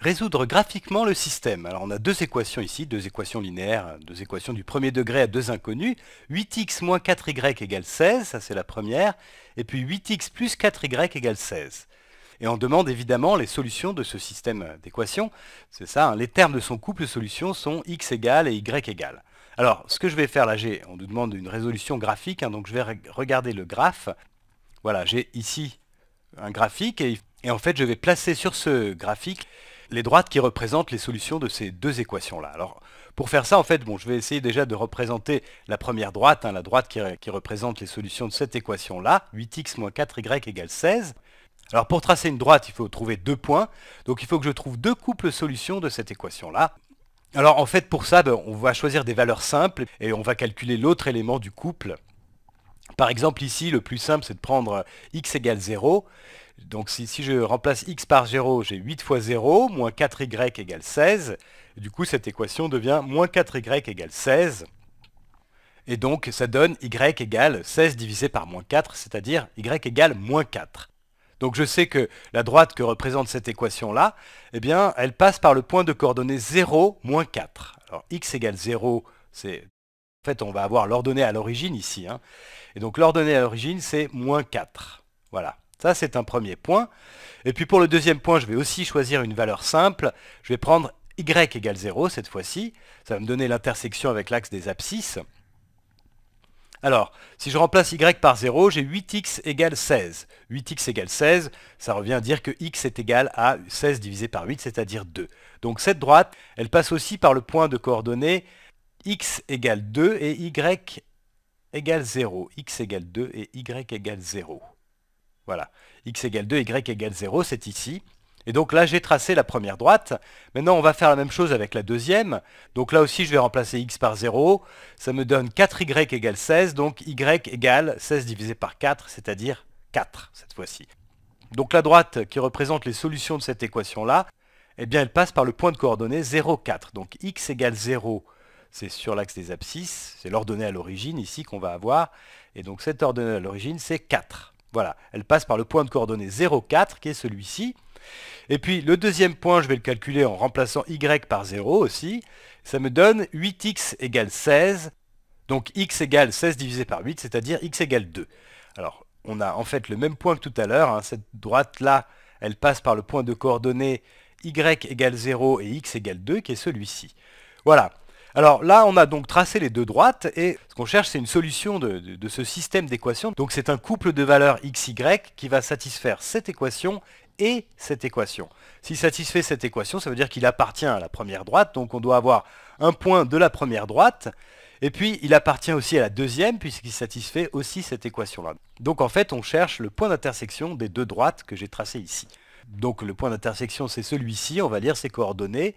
Résoudre graphiquement le système. Alors on a deux équations ici, deux équations linéaires, deux équations du premier degré à deux inconnues. 8x moins 4y égale 16, ça c'est la première, et puis 8x plus 4y égale 16. Et on demande évidemment les solutions de ce système d'équations. C'est ça, hein, les termes de son couple solutions sont x égale et y égale. Alors, ce que je vais faire là, on nous demande une résolution graphique, hein, donc je vais regarder le graphe. Voilà, j'ai ici un graphique, et en fait je vais placer sur ce graphique les droites qui représentent les solutions de ces deux équations-là. Alors, pour faire ça, en fait, bon, je vais essayer déjà de représenter la première droite, hein, la droite qui, représente les solutions de cette équation-là, 8x moins 4y égale 16. Alors, pour tracer une droite, il faut trouver deux points. Donc, il faut que je trouve deux couples solutions de cette équation-là. Alors, en fait, pour ça, ben, on va choisir des valeurs simples et on va calculer l'autre élément du couple. Par exemple, ici, le plus simple, c'est de prendre euh, x égale 0. Donc si, je remplace x par 0, j'ai 8 fois 0, moins 4y égale 16. du coup, cette équation devient moins 4y égale 16. Et donc, ça donne y égale 16 divisé par moins 4, c'est-à-dire y égale moins 4. Donc je sais que la droite que représente cette équation-là, eh bien, elle passe par le point de coordonnée 0, moins 4. Alors x égale 0, c'est... En fait, on va avoir l'ordonnée à l'origine ici. Hein. Et donc l'ordonnée à l'origine, c'est moins 4. Voilà. Ça, c'est un premier point. Et puis pour le deuxième point, je vais aussi choisir une valeur simple. Je vais prendre y égale 0 cette fois-ci. Ça va me donner l'intersection avec l'axe des abscisses. Alors, si je remplace y par 0, j'ai 8x égale 16. 8x égale 16, ça revient à dire que x est égal à 16 divisé par 8, c'est-à-dire 2. Donc cette droite, elle passe aussi par le point de coordonnées x égale 2 et y égale 0. x égale 2 et y égale 0. Voilà. x égale 2, y égale 0, c'est ici. Et donc là, j'ai tracé la première droite. Maintenant, on va faire la même chose avec la deuxième. Donc là aussi, je vais remplacer x par 0. Ça me donne 4y égale 16. Donc y égale 16 divisé par 4, c'est-à-dire 4 cette fois-ci. Donc la droite qui représente les solutions de cette équation-là, eh bien elle passe par le point de coordonnée 0, 4. Donc x égale 0, c'est sur l'axe des abscisses, c'est l'ordonnée à l'origine ici qu'on va avoir. Et donc cette ordonnée à l'origine, c'est 4. Voilà, elle passe par le point de coordonnée 0,4 qui est celui-ci. Et puis le deuxième point, je vais le calculer en remplaçant y par 0 aussi. Ça me donne 8x égale 16. Donc x égale 16 divisé par 8, c'est-à-dire x égale 2. Alors on a en fait le même point que tout à l'heure. Hein. Cette droite-là, elle passe par le point de coordonnées y égale 0 et x égale 2 qui est celui-ci. Voilà. Alors là, on a donc tracé les deux droites et ce qu'on cherche, c'est une solution de, ce système d'équations. Donc c'est un couple de valeurs x, y qui va satisfaire cette équation et cette équation. S'il satisfait cette équation, ça veut dire qu'il appartient à la première droite, donc on doit avoir un point de la première droite, et puis il appartient aussi à la deuxième, puisqu'il satisfait aussi cette équation-là. Donc en fait, on cherche le point d'intersection des deux droites que j'ai tracées ici. Donc le point d'intersection, c'est celui-ci, on va lire ses coordonnées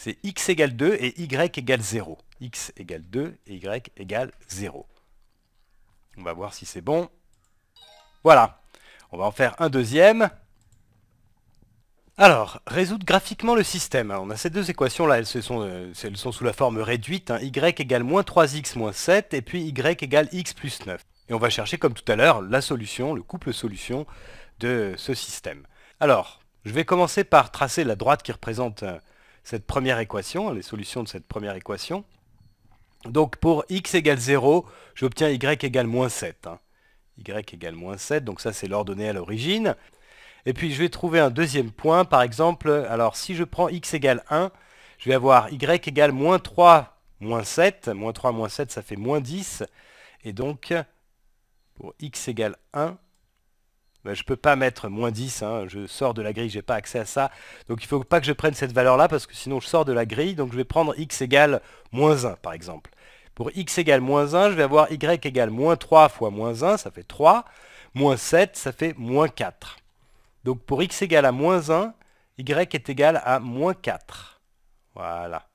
c'est x égale 2 et y égale 0. x égale 2 et y égale 0. On va voir si c'est bon. Voilà. On va en faire un deuxième. Alors, résoudre graphiquement le système. on a ces deux équations-là, elles, euh, sont sous la forme réduite. Hein. y égale moins 3x moins 7, et puis y égale x plus 9. Et on va chercher, comme tout à l'heure, la solution, le couple solution de ce système. Alors, je vais commencer par tracer la droite qui représente euh, cette première équation, les solutions de cette première équation. Donc pour x égale 0, j'obtiens y égale moins 7. Hein. y égale moins 7, donc ça c'est l'ordonnée à l'origine. Et puis je vais trouver un deuxième point, par exemple, alors si je prends x égale 1, je vais avoir y égale moins 3 moins 7. Moins 3 moins 7, ça fait moins 10. Et donc, pour x égale 1, ben, je ne peux pas mettre moins 10, hein. je sors de la grille, je n'ai pas accès à ça. Donc il ne faut pas que je prenne cette valeur-là, parce que sinon je sors de la grille, donc je vais prendre x égale moins 1, par exemple. Pour x égale moins 1, je vais avoir y égale moins 3 fois moins 1, ça fait 3, moins 7, ça fait moins 4. Donc pour x égale à moins 1, y est égal à moins 4. Voilà.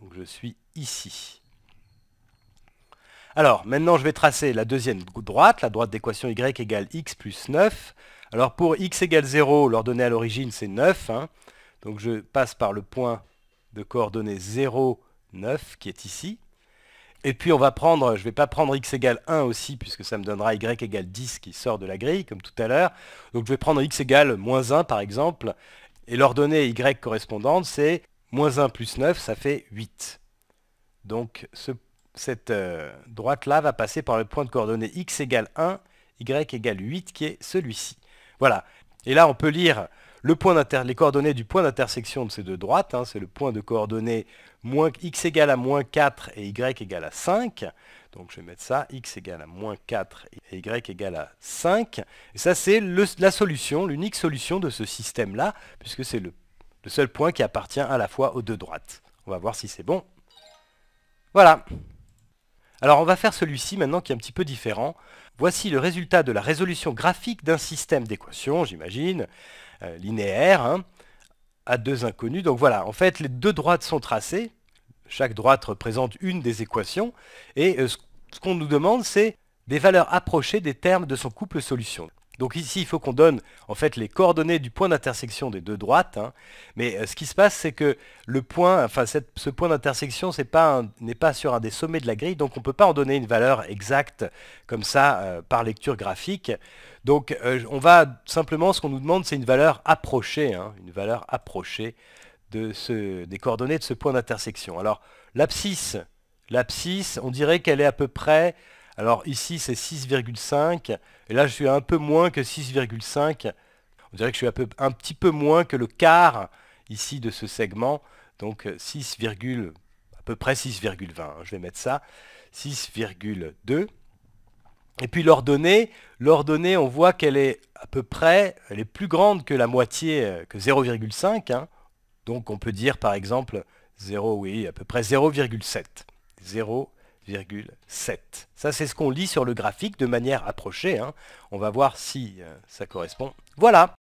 Donc je suis ici. Alors, maintenant, je vais tracer la deuxième droite, la droite d'équation y égale x plus 9. Alors, pour x égale 0, l'ordonnée à l'origine, c'est 9. Hein. Donc, je passe par le point de coordonnées 0, 9, qui est ici. Et puis, on va prendre, je ne vais pas prendre x égale 1 aussi, puisque ça me donnera y égale 10 qui sort de la grille, comme tout à l'heure. Donc, je vais prendre x égale moins 1, par exemple. Et l'ordonnée y correspondante, c'est moins 1 plus 9, ça fait 8. Donc, ce point cette euh, droite-là va passer par le point de coordonnées x égale 1, y égale 8, qui est celui-ci. Voilà. Et là, on peut lire les coordonnées du point d'intersection de ces deux droites. Hein. C'est le point de coordonnées x égale à moins 4 et y égale à 5. Donc je vais mettre ça, x égale à moins 4 et y égale à 5. Et ça, c'est la solution, l'unique solution de ce système-là, puisque c'est le seul point qui appartient à la fois aux deux droites. On va voir si c'est bon. Voilà alors on va faire celui-ci maintenant qui est un petit peu différent. Voici le résultat de la résolution graphique d'un système d'équations, j'imagine, euh, linéaire, hein, à deux inconnus. Donc voilà, en fait les deux droites sont tracées, chaque droite représente une des équations, et euh, ce qu'on nous demande c'est des valeurs approchées des termes de son couple solution. Donc ici, il faut qu'on donne en fait les coordonnées du point d'intersection des deux droites. Hein. Mais euh, ce qui se passe, c'est que le point, enfin ce point d'intersection, n'est pas, sur un des sommets de la grille, donc on ne peut pas en donner une valeur exacte comme ça euh, par lecture graphique. Donc euh, on va simplement, ce qu'on nous demande, c'est une valeur approchée, hein, une valeur approchée de ce, des coordonnées de ce point d'intersection. Alors l'abscisse, l'abscisse, on dirait qu'elle est à peu près alors ici c'est 6,5 et là je suis un peu moins que 6,5. On dirait que je suis un, petit peu moins que le quart ici de ce segment. Donc 6, à peu près 6,20. Hein, je vais mettre ça. 6,2. Et puis l'ordonnée, l'ordonnée, on voit qu'elle est à peu près, elle est plus grande que la moitié, euh, que 0,5. Hein. Donc on peut dire par exemple 0, oui, à peu près 0,7. 0, ça, c'est ce qu'on lit sur le graphique de manière approchée. Hein. On va voir si euh, ça correspond. Voilà